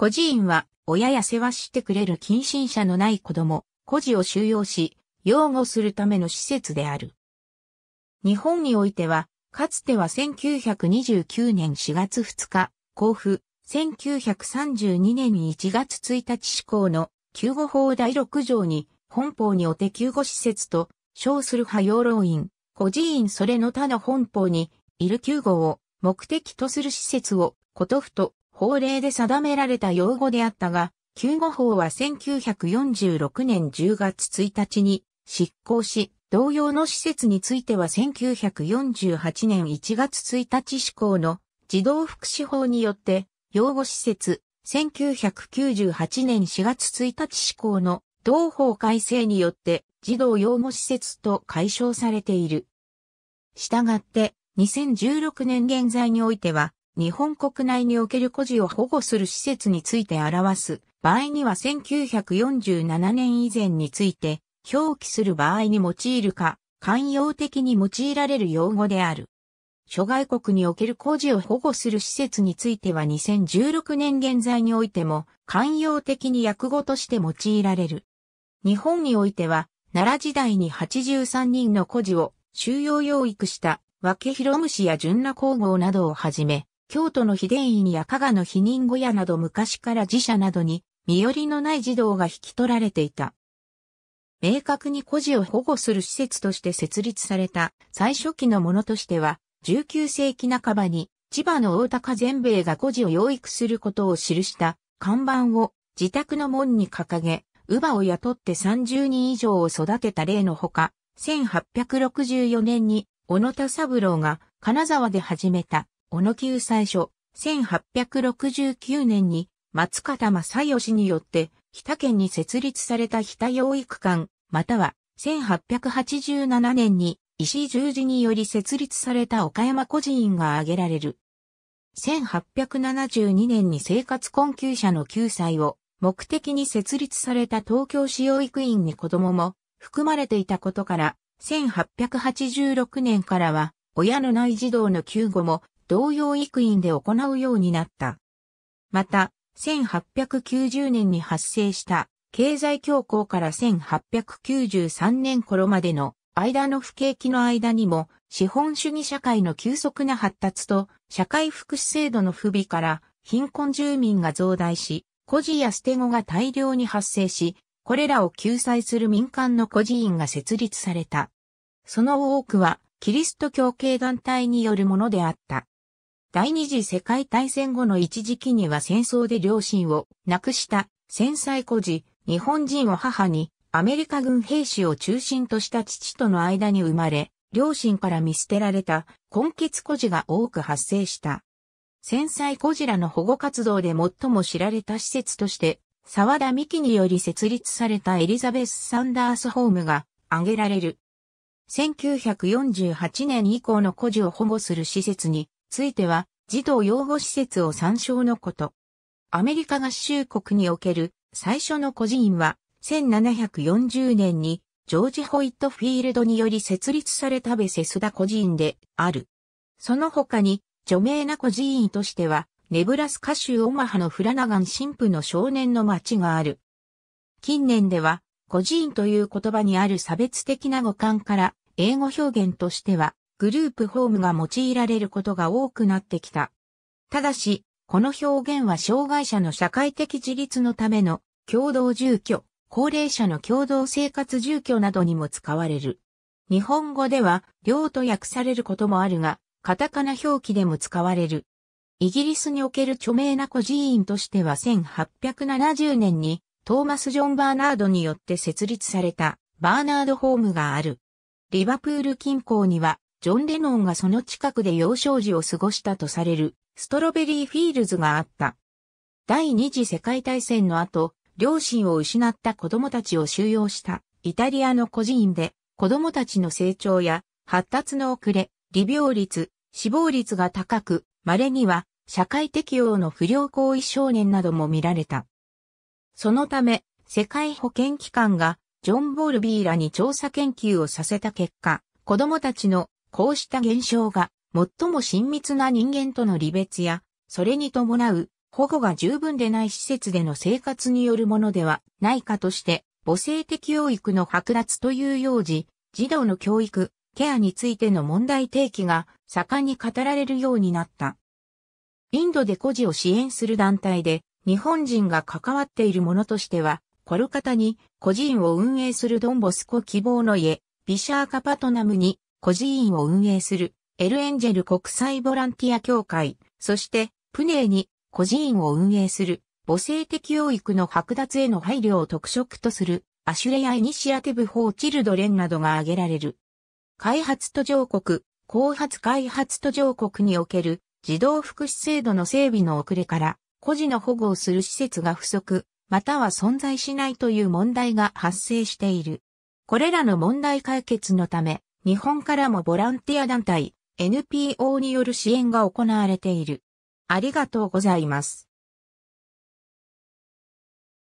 孤児院は、親や世話してくれる近親者のない子供、孤児を収容し、擁護するための施設である。日本においては、かつては1929年4月2日、交付、1932年1月1日施行の救護法第6条に、本法におて救護施設と称する派養老院、孤児院それの他の本法にいる救護を目的とする施設を、ことふと法令で定められた用語であったが、救護法は1946年10月1日に執行し、同様の施設については1948年1月1日施行の児童福祉法によって、養護施設、1998年4月1日施行の同法改正によって児童養護施設と解消されている。したがって、2016年現在においては、日本国内における孤児を保護する施設について表す場合には1947年以前について表記する場合に用いるか、慣用的に用いられる用語である。諸外国における孤児を保護する施設については2016年現在においても慣用的に訳語として用いられる。日本においては、奈良時代に83人の孤児を収容養育した、分広虫や純那皇后などをはじめ、京都の秘伝院や加賀の避妊小屋など昔から寺社などに身寄りのない児童が引き取られていた。明確に孤児を保護する施設として設立された最初期のものとしては、19世紀半ばに千葉の大高全米が孤児を養育することを記した看板を自宅の門に掲げ、乳母を雇って30人以上を育てた例のほか、1864年に小野田三郎が金沢で始めた小野救済所、1869年に松方正義によって北県に設立された北養育館、または1887年に石井十字により設立された岡山孤児院が挙げられる。1872年に生活困窮者の救済を目的に設立された東京市養育院に子供も含まれていたことから、1886年からは親のない児童の救護も同様育院で行うようになった。また、1890年に発生した経済恐慌から1893年頃までの間の不景気の間にも資本主義社会の急速な発達と社会福祉制度の不備から貧困住民が増大し、孤児や捨て子が大量に発生し、これらを救済する民間の孤児院が設立された。その多くはキリスト教系団体によるものであった。第二次世界大戦後の一時期には戦争で両親を亡くした戦災孤児、日本人を母に、アメリカ軍兵士を中心とした父との間に生まれ、両親から見捨てられた根血孤児が多く発生した。戦災孤児らの保護活動で最も知られた施設として、沢田美希により設立されたエリザベス・サンダースホームが挙げられる。1948年以降の孤児を保護する施設については、児童養護施設を参照のこと。アメリカ合衆国における最初の孤児院は、1740年にジョージ・ホイットフィールドにより設立されたベセスダ孤児院である。その他に、著名な孤児院としては、ネブラスカ州オマハのフラナガン神父の少年の町がある。近年では、孤児院という言葉にある差別的な語感から、英語表現としては、グループホームが用いられることが多くなってきた。ただし、この表現は障害者の社会的自立のための共同住居、高齢者の共同生活住居などにも使われる。日本語では、両と訳されることもあるが、カタカナ表記でも使われる。イギリスにおける著名な孤児院としては1870年にトーマス・ジョン・バーナードによって設立されたバーナードホームがある。リバプール近郊にはジョン・レノンがその近くで幼少時を過ごしたとされるストロベリーフィールズがあった。第二次世界大戦の後、両親を失った子供たちを収容したイタリアの孤児院で子供たちの成長や発達の遅れ、離病率、死亡率が高く、稀には社会適応の不良行為少年なども見られた。そのため、世界保健機関がジョン・ボールビーらに調査研究をさせた結果、子供たちのこうした現象が、最も親密な人間との離別や、それに伴う保護が十分でない施設での生活によるものではないかとして、母性的養育の剥奪という幼児、児童の教育、ケアについての問題提起が盛んに語られるようになった。インドで孤児を支援する団体で、日本人が関わっているものとしては、コルカタに個人を運営するドンボスコ希望の家、ビシャーカパトナムに孤児院を運営するエルエンジェル国際ボランティア協会、そしてプネーに孤児院を運営する母性的養育の剥奪への配慮を特色とするアシュレア・イニシアティブ・フォー・チルドレンなどが挙げられる。開発途上国、後発開発途上国における児童福祉制度の整備の遅れから孤児の保護をする施設が不足、または存在しないという問題が発生している。これらの問題解決のため、日本からもボランティア団体、NPO による支援が行われている。ありがとうございます。